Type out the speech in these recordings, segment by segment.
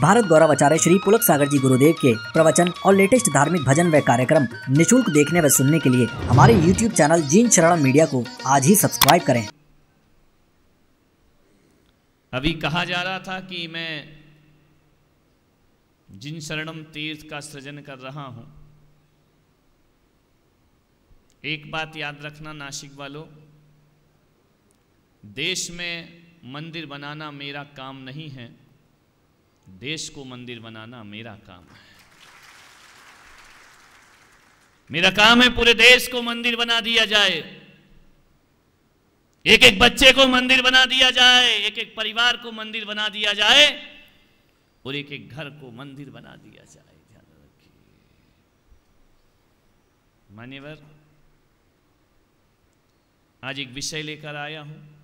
भारत गौरव आचार्य श्री पुलक सागर जी गुरुदेव के प्रवचन और लेटेस्ट धार्मिक भजन व कार्यक्रम निशुल्क देखने व सुनने के लिए हमारे YouTube channel Jeen Sharan media को आज ही सब्सक्राइब करें अभी कहा जा रहा था कि मैं जिन शरणम तीर्थ का सृजन कर रहा हूं एक बात याद रखना नासिक वालों देश में मंदिर बनाना मेरा काम नहीं है देश को मंदिर बनाना मेरा काम है मेरा काम है पूरे देश को मंदिर बना दिया जाए एक एक बच्चे को मंदिर बना दिया जाए एक एक परिवार को मंदिर बना दिया जाए और एक एक घर को मंदिर बना दिया जाए ध्यान रखिए मान्यवर आज एक विषय लेकर आया हूं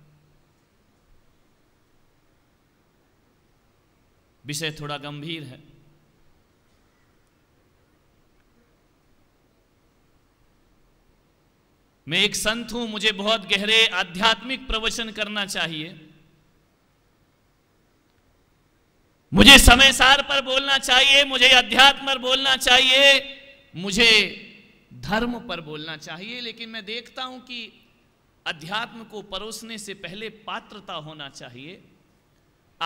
विषय थोड़ा गंभीर है मैं एक संत हूं मुझे बहुत गहरे आध्यात्मिक प्रवचन करना चाहिए मुझे समय सार पर बोलना चाहिए मुझे अध्यात्म पर बोलना चाहिए मुझे धर्म पर बोलना चाहिए लेकिन मैं देखता हूं कि अध्यात्म को परोसने से पहले पात्रता होना चाहिए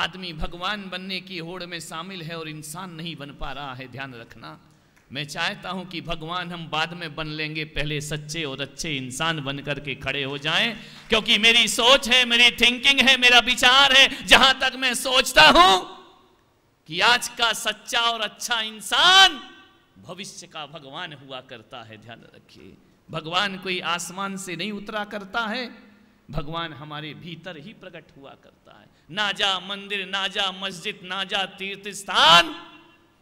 आदमी भगवान बनने की होड़ में शामिल है और इंसान नहीं बन पा रहा है ध्यान रखना मैं चाहता हूं कि भगवान हम बाद में बन लेंगे पहले सच्चे और अच्छे इंसान बन करके खड़े हो जाएं क्योंकि मेरी सोच है मेरी थिंकिंग है मेरा विचार है जहां तक मैं सोचता हूं कि आज का सच्चा और अच्छा इंसान भविष्य का भगवान हुआ करता है ध्यान रखिए भगवान कोई आसमान से नहीं उतरा करता है भगवान हमारे भीतर ही प्रकट हुआ करता है ना जा मंदिर ना जा मस्जिद ना जा तीर्थ स्थान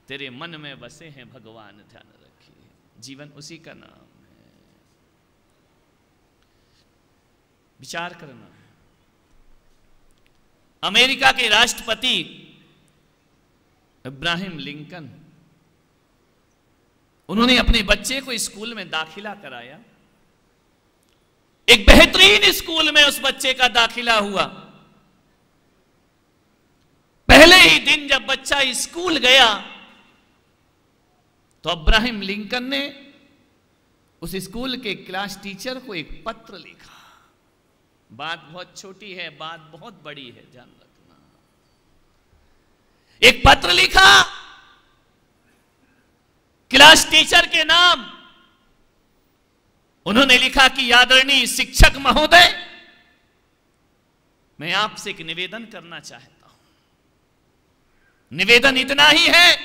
तेरे मन में बसे हैं भगवान ध्यान रखिए जीवन उसी का नाम है विचार करना है अमेरिका के राष्ट्रपति इब्राहिम लिंकन उन्होंने अपने बच्चे को स्कूल में दाखिला कराया एक बेहतरीन स्कूल में उस बच्चे का दाखिला हुआ पहले ही दिन जब बच्चा स्कूल गया तो अब्राहिम लिंकन ने उस स्कूल के क्लास टीचर को एक पत्र लिखा बात बहुत छोटी है बात बहुत बड़ी है ध्यान रखना एक पत्र लिखा क्लास टीचर के नाम उन्होंने लिखा कि आदरणीय शिक्षक महोदय मैं आपसे एक निवेदन करना चाहता हूं निवेदन इतना ही है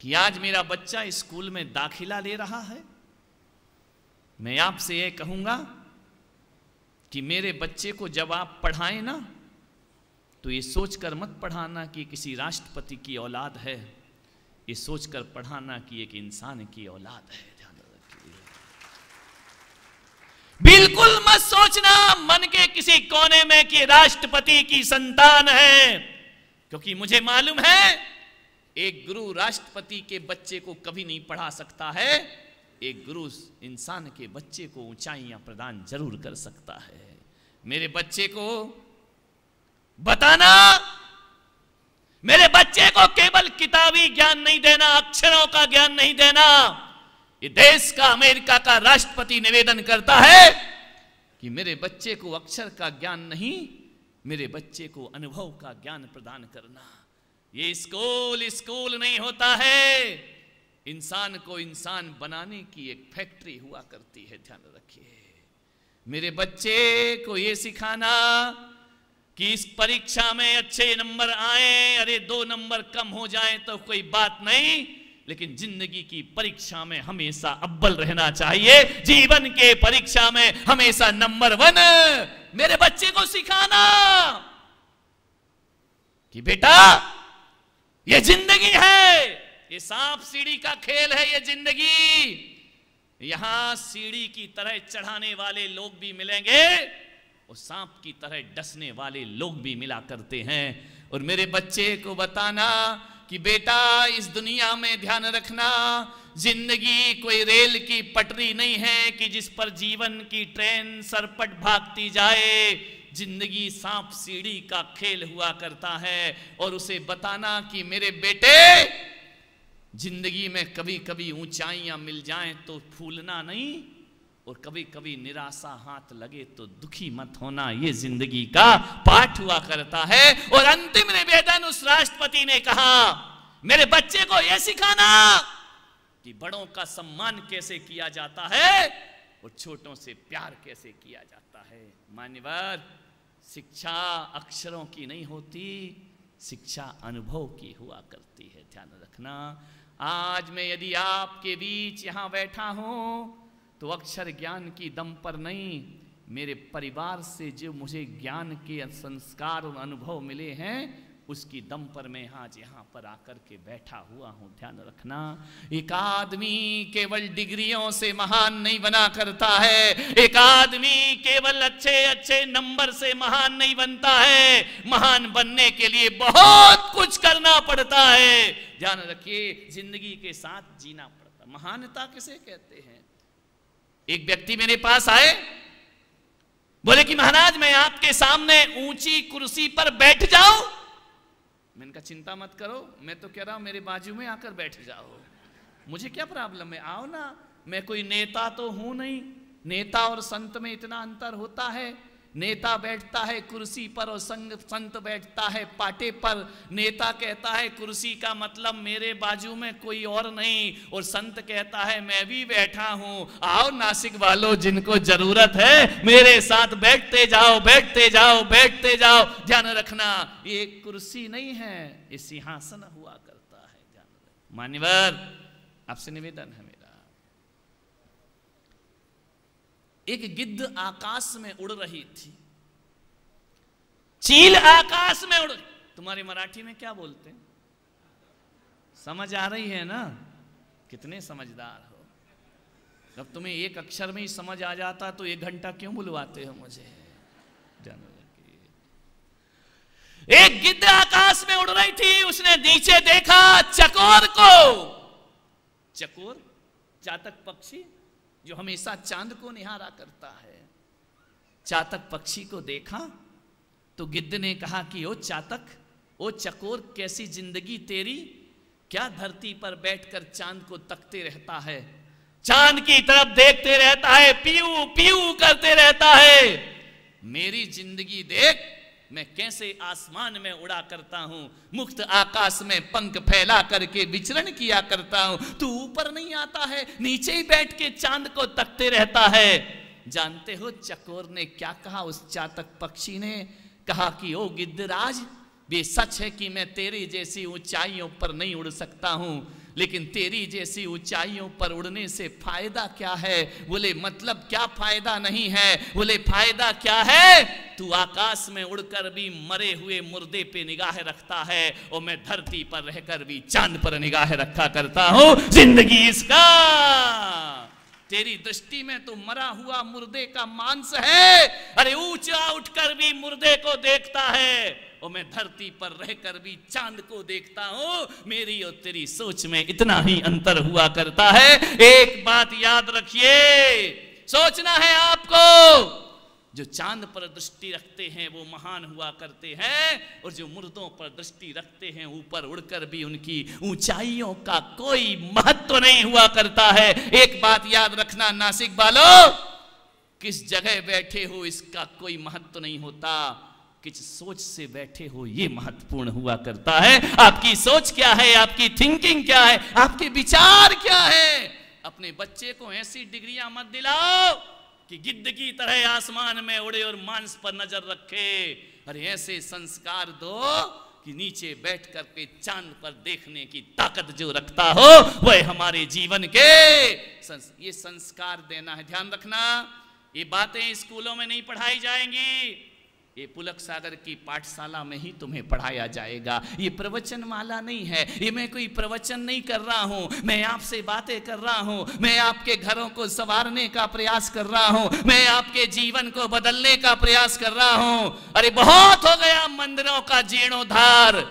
कि आज मेरा बच्चा स्कूल में दाखिला ले रहा है मैं आपसे यह कहूंगा कि मेरे बच्चे को जब आप पढ़ाएं ना तो ये सोचकर मत पढ़ाना कि किसी राष्ट्रपति की औलाद है ये सोचकर पढ़ाना कि एक इंसान की औलाद है बिल्कुल मत सोचना मन के किसी कोने में कि राष्ट्रपति की संतान है क्योंकि मुझे मालूम है एक गुरु राष्ट्रपति के बच्चे को कभी नहीं पढ़ा सकता है एक गुरु इंसान के बच्चे को ऊंचाइयां प्रदान जरूर कर सकता है मेरे बच्चे को बताना मेरे बच्चे को केवल किताबी ज्ञान नहीं देना अक्षरों का ज्ञान नहीं देना ये देश का अमेरिका का राष्ट्रपति निवेदन करता है कि मेरे बच्चे को अक्षर का ज्ञान नहीं मेरे बच्चे को अनुभव का ज्ञान प्रदान करना ये स्कूल स्कूल नहीं होता है इंसान को इंसान बनाने की एक फैक्ट्री हुआ करती है ध्यान रखिए मेरे बच्चे को ये सिखाना कि इस परीक्षा में अच्छे नंबर आए अरे दो नंबर कम हो जाए तो कोई बात नहीं लेकिन जिंदगी की परीक्षा में हमेशा अब्बल रहना चाहिए जीवन के परीक्षा में हमेशा नंबर वन मेरे बच्चे को सिखाना कि बेटा ये जिंदगी है ये सांप सीढ़ी का खेल है ये जिंदगी यहां सीढ़ी की तरह चढ़ाने वाले लोग भी मिलेंगे और सांप की तरह डसने वाले लोग भी मिला करते हैं और मेरे बच्चे को बताना कि बेटा इस दुनिया में ध्यान रखना जिंदगी कोई रेल की पटरी नहीं है कि जिस पर जीवन की ट्रेन सरपट भागती जाए जिंदगी सांप सीढ़ी का खेल हुआ करता है और उसे बताना कि मेरे बेटे जिंदगी में कभी कभी ऊंचाइयां मिल जाएं तो फूलना नहीं और कभी कभी निराशा हाथ लगे तो दुखी मत होना ये जिंदगी का पाठ हुआ करता है और अंतिम निवेदन उस राष्ट्रपति ने कहा मेरे बच्चे को यह सिखाना कि बड़ों का सम्मान कैसे किया जाता है और छोटों से प्यार कैसे किया जाता है मान्यवर शिक्षा अक्षरों की नहीं होती शिक्षा अनुभव की हुआ करती है ध्यान रखना आज मैं यदि आपके बीच यहां बैठा हूं तो अक्षर ज्ञान की दम पर नहीं मेरे परिवार से जो मुझे ज्ञान के संस्कार और अनुभव मिले हैं उसकी दम पर मैं आज यहाँ पर आकर के बैठा हुआ हूँ ध्यान रखना एक आदमी केवल डिग्रियों से महान नहीं बना करता है एक आदमी केवल अच्छे अच्छे नंबर से महान नहीं बनता है महान बनने के लिए बहुत कुछ करना पड़ता है ध्यान रखिए जिंदगी के साथ जीना पड़ता महानता किसे कहते हैं एक व्यक्ति मेरे पास आए बोले कि महाराज मैं आपके सामने ऊंची कुर्सी पर बैठ जाऊं मैंने कहा चिंता मत करो मैं तो कह रहा हूं मेरे बाजू में आकर बैठ जाओ मुझे क्या प्रॉब्लम है आओ ना मैं कोई नेता तो हूं नहीं नेता और संत में इतना अंतर होता है नेता बैठता है कुर्सी पर और संग संत बैठता है पाटे पर नेता कहता है कुर्सी का मतलब मेरे बाजू में कोई और नहीं और संत कहता है मैं भी बैठा हूं आओ नासिक वालों जिनको जरूरत है मेरे साथ बैठते जाओ बैठते जाओ बैठते जाओ ध्यान रखना ये कुर्सी नहीं है ये सिंहासन हुआ करता है मान्यवर आपसे निवेदन है एक गिद्ध आकाश में उड़ रही थी चील आकाश में उड़ तुम्हारी मराठी में क्या बोलते हैं समझ आ रही है ना कितने समझदार हो जब तुम्हें एक अक्षर में ही समझ आ जाता तो एक घंटा क्यों बुलवाते हो मुझे एक गिद्ध आकाश में उड़ रही थी उसने नीचे देखा चकोर को चकोर चातक पक्षी जो हमेशा चांद को निहारा करता है चातक पक्षी को देखा तो गिद्ध ने कहा कि ओ चातक ओ चकोर कैसी जिंदगी तेरी क्या धरती पर बैठकर चांद को तकते रहता है चांद की तरफ देखते रहता है पीऊ पीऊ करते रहता है मेरी जिंदगी देख मैं कैसे आसमान में उड़ा करता हूं मुक्त आकाश में पंख फैला करके विचरण किया करता हूं तू ऊपर नहीं आता है नीचे ही बैठ के चांद को तकते रहता है जानते हो चकोर ने क्या कहा उस चातक पक्षी ने कहा कि ओ गिद्धराज वे सच है कि मैं तेरी जैसी ऊंचाइयों पर नहीं उड़ सकता हूँ लेकिन तेरी जैसी ऊंचाइयों पर उड़ने से फायदा क्या है बोले मतलब क्या फायदा नहीं है बोले फायदा क्या है तू आकाश में उड़कर भी मरे हुए मुर्दे पे निगाह रखता है और मैं धरती पर रहकर भी चांद पर निगाह रखा करता हूं जिंदगी इसका तेरी दृष्टि में तो मरा हुआ मुर्दे का मांस है अरे ऊंचा उठकर भी मुर्दे को देखता है और मैं धरती पर रहकर भी चांद को देखता हूं मेरी और तेरी सोच में इतना ही अंतर हुआ करता है एक बात याद रखिए सोचना है आपको जो चांद पर दृष्टि रखते हैं वो महान हुआ करते हैं और जो मुर्दों पर दृष्टि रखते हैं ऊपर उड़कर भी उनकी ऊंचाइयों का कोई महत्व नहीं हुआ करता है एक बात याद रखना नासिक बालो किस जगह बैठे हो इसका कोई महत्व नहीं होता किस सोच से बैठे हो ये महत्वपूर्ण हुआ करता है आपकी सोच क्या है आपकी थिंकिंग क्या है आपके विचार क्या है अपने बच्चे को ऐसी डिग्रियां मत दिलाओ कि गिद्ध की तरह आसमान में उड़े और मांस पर नजर रखे अरे ऐसे संस्कार दो कि नीचे बैठ करके चांद पर देखने की ताकत जो रखता हो वह हमारे जीवन के संस, ये संस्कार देना है ध्यान रखना ये बातें स्कूलों में नहीं पढ़ाई जाएंगी ये पुलक सागर की पाठशाला में ही तुम्हें पढ़ाया जाएगा ये प्रवचन माला नहीं है ये मैं कोई प्रवचन नहीं कर रहा हूं मैं आपसे बातें कर रहा हूं मैं आपके घरों को संवारने का प्रयास कर रहा हूं मैं आपके जीवन को बदलने का प्रयास कर रहा हूं अरे बहुत हो गया मंदिरों का जीर्णोद्धार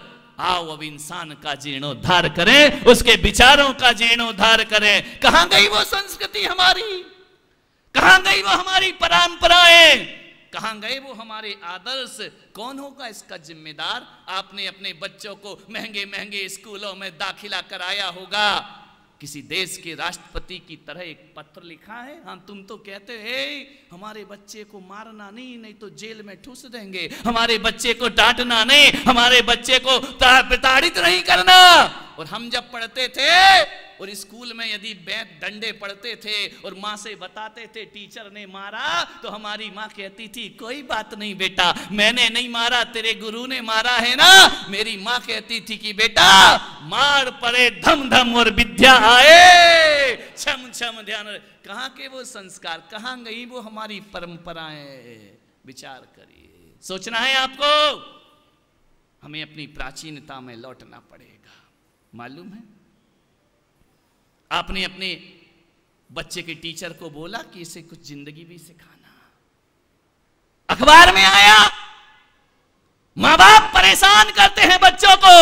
आओ अब इंसान का जीर्णोद्धार करें उसके विचारों का जीर्णोद्धार करें कहा गई वो संस्कृति हमारी कहा गई वो हमारी परंपराएं कहाँ गए वो हमारे आदर्श कौन होगा इसका जिम्मेदार आपने अपने बच्चों को महंगे महंगे स्कूलों में दाखिला कराया होगा किसी देश के राष्ट्रपति की तरह एक पत्र लिखा है हाँ तुम तो कहते हो हमारे बच्चे को मारना नहीं नहीं तो जेल में ठूस देंगे हमारे बच्चे को डांटना नहीं हमारे बच्चे को प्रताड़ित नहीं करना और हम जब पढ़ते थे और स्कूल में यदि बैग डंडे पड़ते थे और माँ से बताते थे टीचर ने मारा तो हमारी माँ कहती थी कोई बात नहीं बेटा मैंने नहीं मारा तेरे गुरु ने मारा है ना मेरी माँ कहती थी कि बेटा मार पड़े धम धम और विद्या आए छम छम ध्यान कहाँ के वो संस्कार कहाँ गई वो हमारी परंपराएं विचार करिए सोचना है आपको हमें अपनी प्राचीनता में लौटना पड़ेगा मालूम है आपने अपने बच्चे के टीचर को बोला कि इसे कुछ जिंदगी भी सिखाना अखबार में आया मां बाप परेशान करते हैं बच्चों को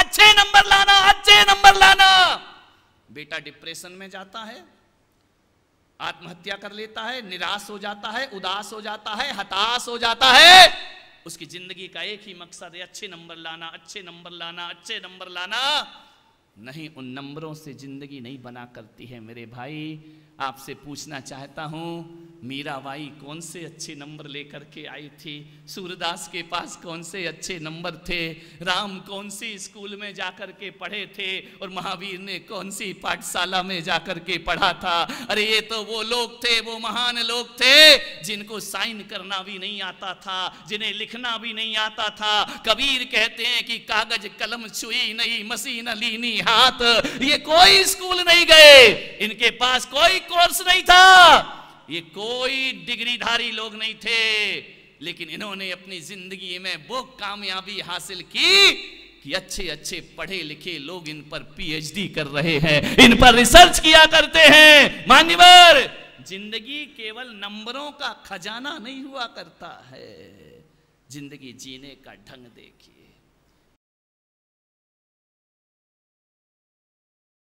अच्छे नंबर लाना अच्छे नंबर लाना बेटा डिप्रेशन में जाता है आत्महत्या कर लेता है निराश हो जाता है उदास हो जाता है हताश हो जाता है उसकी जिंदगी का एक ही मकसद है अच्छे नंबर लाना अच्छे नंबर लाना अच्छे नंबर लाना नहीं उन नंबरों से ज़िंदगी नहीं बना करती है मेरे भाई आपसे पूछना चाहता हूँ मीराबाई कौन से अच्छे नंबर लेकर के आई थी सूरदास के पास कौन से अच्छे नंबर थे राम कौन सी स्कूल में जाकर के पढ़े थे और महावीर ने कौन सी पाठशाला में जाकर के पढ़ा था अरे ये तो वो लोग थे वो महान लोग थे जिनको साइन करना भी नहीं आता था जिन्हें लिखना भी नहीं आता था कबीर कहते हैं कि कागज कलम छुई नहीं मसीन लीनी हाथ ये कोई स्कूल नहीं गए इनके पास कोई कोर्स नहीं था ये कोई डिग्रीधारी लोग नहीं थे लेकिन इन्होंने अपनी जिंदगी में वो कामयाबी हासिल की कि अच्छे अच्छे पढ़े लिखे लोग इन पर पीएचडी कर रहे हैं इन पर रिसर्च किया करते हैं मान्यवर जिंदगी केवल नंबरों का खजाना नहीं हुआ करता है जिंदगी जीने का ढंग देखिए